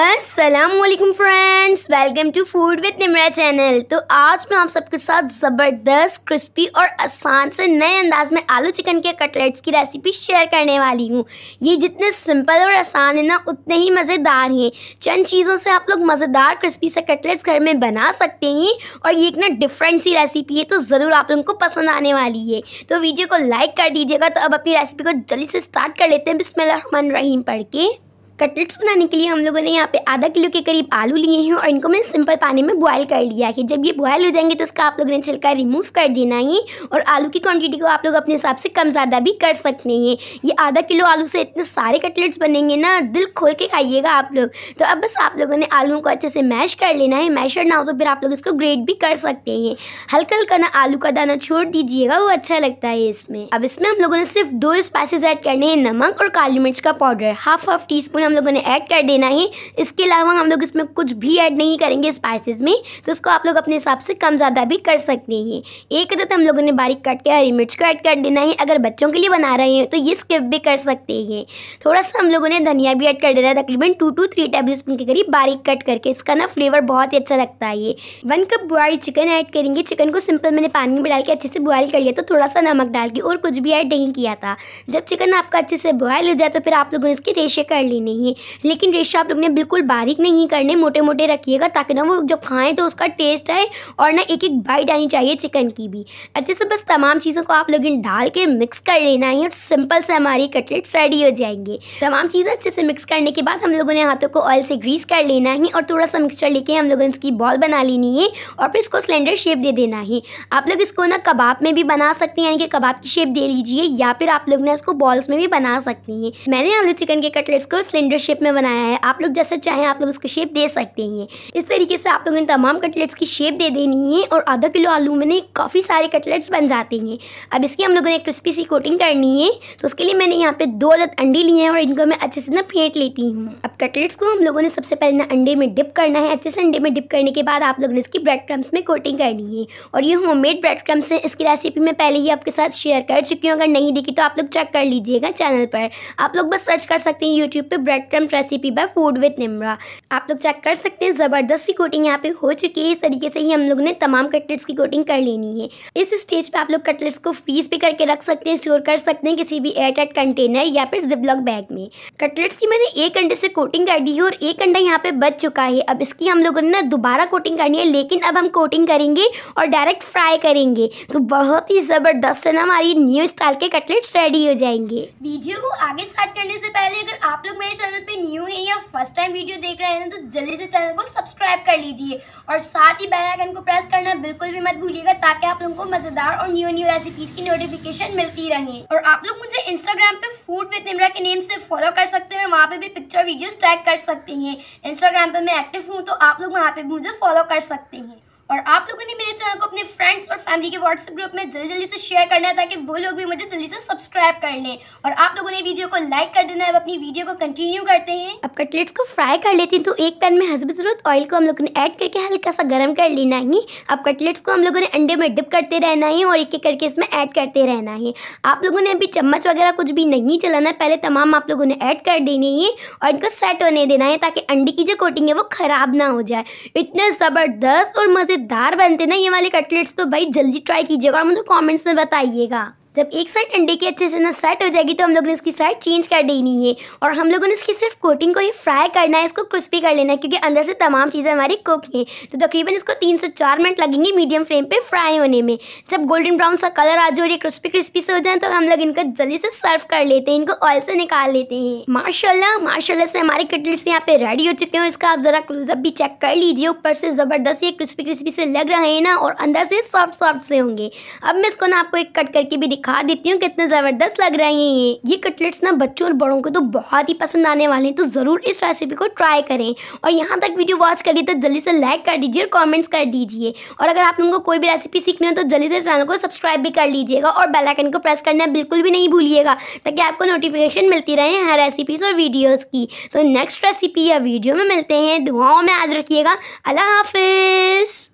Aslam friends welcome to food with Nimra channel तो आज मैं आप सबके साथ ज़बरदस्त क्रिस्पी और आसान से नए अंदाज में आलू चिकन के कटलेट्स की रेसिपी शेयर करने वाली हूँ ये जितने सिंपल और आसान है ना उतने ही मज़ेदार हैं चंद चीज़ों से आप लोग मज़ेदार क्रिस्पी से कटलेट्स घर में बना सकते हैं और ये एक ना डिफरेंट सी रेसिपी है तो ज़रूर आप लोगों को पसंद आने वाली है तो वीडियो को लाइक कर दीजिएगा तो अब अपनी रेसिपी को जल्दी से स्टार्ट कर लेते हैं बिस्मिल्लाह रहीम पढ़ के कटलेट्स बनाने के लिए हम लोगों ने यहाँ पे आधा किलो के करीब आलू लिए हैं और इनको मैंने सिंपल पानी में बॉयल कर लिया है जब ये बॉयल हो जाएंगे तो इसका आप लोगों ने छिलका रिमूव कर देना है और आलू की क्वांटिटी को आप लोग अपने हिसाब से कम ज़्यादा भी कर सकते हैं ये आधा किलो आलू से इतने सारे कटलेट्स बनेंगे ना दिल खोल के खाइएगा आप लोग तो अब बस आप लोगों ने आलू को अच्छे से मैश कर लेना है मैश ना हो तो फिर आप लोग इसको ग्रेट भी कर सकते हैं हल्का हल्का ना आलू का दाना छोड़ दीजिएगा वो अच्छा लगता है इसमें अब इसमें हम लोगों ने सिर्फ दो स्पाइसेस ऐड करने हैं नमक और काली मिर्च का powder half half teaspoon हम लोगों ने ऐड कर देना है इसके अलावा हम लोग इसमें कुछ भी ऐड नहीं करेंगे स्पाइसेस में तो इसको आप लोग अपने हिसाब से कम ज़्यादा भी कर सकते हैं एक अदत हम लोगों ने बारीक कट के हरी मिर्च को ऐड कर देना है अगर बच्चों के लिए बना रहे हैं तो ये स्किप भी कर सकते हैं थोड़ा सा हम लोगों ने धनिया भी ऐड कर देना है तकरीबन two to three tablespoon के करीब बारीक कट करके इसका ना फ्लेवर बहुत ही अच्छा लगता है ये one cup boil chicken add करेंगे चिकन को सिंपल मैंने पानी में डाल के अच्छे से बॉयल कर लिया तो थोड़ा सा नमक डाल के और कुछ भी ऐड नहीं किया था जब चिकन आपका अच्छे से बॉयल हो जाए तो फिर आप लोगों ने इसके रेशे कर लेने चाहिए लेकिन रेशा आप लोग ने बिल्कुल बारीक नहीं करने मोटे मोटे रखिएगा ताकि ना वो जब खाएँ तो उसका टेस्ट आए और ना एक एक बाइट आनी चाहिए चिकन की भी अच्छे से बस तमाम चीज़ों को आप लोग डाल के मिक्स कर लेना है और सिंपल से हमारी कटलेट्स रेडी हो जाएंगे तमाम चीज़ें अच्छे से मिक्स करने के बाद हम लोगों ने हाथों को ऑयल से ग्रीस कर लेना है और थोड़ा सा मिक्सचर लेके हम लोगों ने इसकी बॉल बना लेनी है और फिर इसको सिलेंडर शेप दे देना है आप लोग इसको ना कबाब में भी बना सकते हैं यानी कि कबाब की शेप दे लीजिए या फिर आप लोग ना इसको बॉल्स में भी बना सकती हैं मैंने आलू चिकन के कटलेट्स को सिलेंडर सिलेंडर शेप में बनाया है आप लोग जैसा चाहें आप लोग उसको शेप दे सकते हैं इस तरीके से आप लोग इन तमाम कटलेट्स की शेप दे देनी है और आधा किलो आलू में काफ़ी सारे कटलेट्स बन जाते हैं अब इसकी हम लोगों ने क्रिस्पी सी कोटिंग करनी है तो उसके लिए मैंने यहाँ पर दो अदद अंडे लिए हैं और इनको मैं अच्छे से ना फेंट लेती हूँ अब कटलेट्स को हम लोगों ने सबसे पहले ना अंडे में डिप करना है अच्छे से अंडे में डिप करने के बाद आप लोगों ने इसकी ब्रेड क्रम्स में कोटिंग करनी है और ये होम मेड ब्रेड क्रम्स है इसकी रेसिपी मैं पहले ही आपके साथ शेयर कर चुकी हूँ अगर नहीं देखी तो आप लोग चेक कर लीजिएगा चैनल पर आप लोग बस सर्च कर सकते हैं यूट्यूब पर spectrum recipe by food with Nimra आप लोग चेक कर सकते हैं ज़बरदस्त सी कोटिंग यहाँ पे हो चुकी है इस तरीके से ही हम लोग ने तमाम कटलेट्स की कोटिंग कर लेनी है इस स्टेज पे आप लोग कटलेट्स को फ्रीज भी करके रख सकते हैं स्टोर कर सकते हैं किसी भी एयरटाइट कंटेनर या फिर जिपलॉक बैग में कटलेट्स की मैंने एक अंडे से कोटिंग कर दी है और एक अंडा यहाँ पर बच चुका है अब इसकी हम लोगों ने ना दोबारा कोटिंग करनी है लेकिन अब हम कोटिंग करेंगे और डायरेक्ट फ्राई करेंगे तो बहुत ही ज़बरदस्त है ना हमारी न्यू स्टाइल के कटलेट्स रेडी हो जाएंगे वीडियो को आगे स्टार्ट करने से पहले अगर आप लोग मेरे चैनल पे न्यू है या फर्स्ट टाइम वीडियो देख रहे हैं तो जल्दी से चैनल को सब्सक्राइब कर लीजिए और साथ ही बेल आइकन को प्रेस करना बिल्कुल भी मत भूलिएगा ताकि आप लोगों को मज़ेदार और न्यू न्यू रेसिपीज़ की नोटिफिकेशन मिलती रहे और आप लोग मुझे इंस्टाग्राम पे फूड विद इमरा के नेम से फॉलो कर सकते हैं वहाँ पे भी पिक्चर वीडियो टैग कर सकते हैं इंस्टाग्राम पे मैं एक्टिव हूँ तो आप लोग वहाँ पे मुझे फॉलो कर सकते हैं और आप लोगों ने मेरे चैनल को अपने फ्रेंड्स और फैमिली के व्हाट्सएप ग्रुप में जल्दी जल्दी से शेयर करना है ताकि वो लोग भी मुझे जल्दी से सब्सक्राइब कर लें और आप लोगों ने वीडियो को लाइक कर देना है अब अपनी वीडियो को कंटिन्यू करते हैं अब कटलेट्स को फ्राई कर लेते हैं तो एक पैन में हसब ज़रूरत ऑयल को हम लोगों ने ऐड करके हल्का सा गर्म कर लेना है अब कटलेट्स को हम लोगों ने अंडे में डिप करते रहना है और एक एक करके इसमें ऐड करते रहना है आप लोगों ने अभी चम्मच वगैरह कुछ भी नहीं चलाना है पहले तमाम आप लोगों ने ऐड कर देनी है और इनको सेट होने देना है ताकि अंडे की जो कोटिंग है वो ख़राब ना हो जाए इतने ज़बरदस्त और मज़े मज़ेदार बनते ना ये वाले कटलेट्स तो भाई जल्दी ट्राई कीजिएगा और मुझे कमेंट्स में बताइएगा जब एक साइड अंडे की अच्छे से ना सेट हो जाएगी तो हम लोगों ने इसकी साइड चेंज कर देनी है और हम लोगों ने इसकी सिर्फ कोटिंग को ही फ्राई करना है इसको क्रिस्पी कर लेना है क्योंकि अंदर से तमाम चीज़ें हमारी कुक हैं तो तकरीबन इसको तीन से चार मिनट लगेंगे मीडियम फ्लेम पर फ्राई होने में जब गोल्डन ब्राउन सा कलर आ जाए और ये क्रिस्पी क्रिस्पी से हो जाए तो हम लोग इनको जल्दी से सर्व कर लेते हैं इनको ऑयल से निकाल लेते हैं माशाला माशाला से हमारे कटलेट्स यहाँ पे रेडी हो चुके हैं इसका आप ज़रा क्लोजअप भी चेक कर लीजिए ऊपर से ज़बरदस्त ये क्रिस्पी क्रिस्पी से लग रहे हैं ना और अंदर से सॉफ्ट सॉफ्ट से होंगे अब मैं इसको ना आपको एक कट करके भी दिखा देती हूँ कितने ज़बरदस्त लग रहे हैं ये ये कटलेट्स ना बच्चों और बड़ों को तो बहुत ही पसंद आने वाले हैं तो ज़रूर इस रेसिपी को ट्राई करें और यहाँ तक वीडियो वॉच करिए तो जल्दी से लाइक कर दीजिए और कॉमेंट्स कर दीजिए और अगर आप लोगों को कोई भी रेसिपी सीखनी हो तो जल्दी से चैनल को सब्सक्राइब भी कर लीजिएगा और बेलाइकन को प्रेस करना बिल्कुल भी नहीं भूलिएगा ताकि आपको नोटिफिकेशन मिलती रहे हर रेसिपीज़ और वीडियोज़ की तो नेक्स्ट रेसिपी या वीडियो में मिलते हैं दुआओं में याद रखिएगा अल्लाह हाफिज़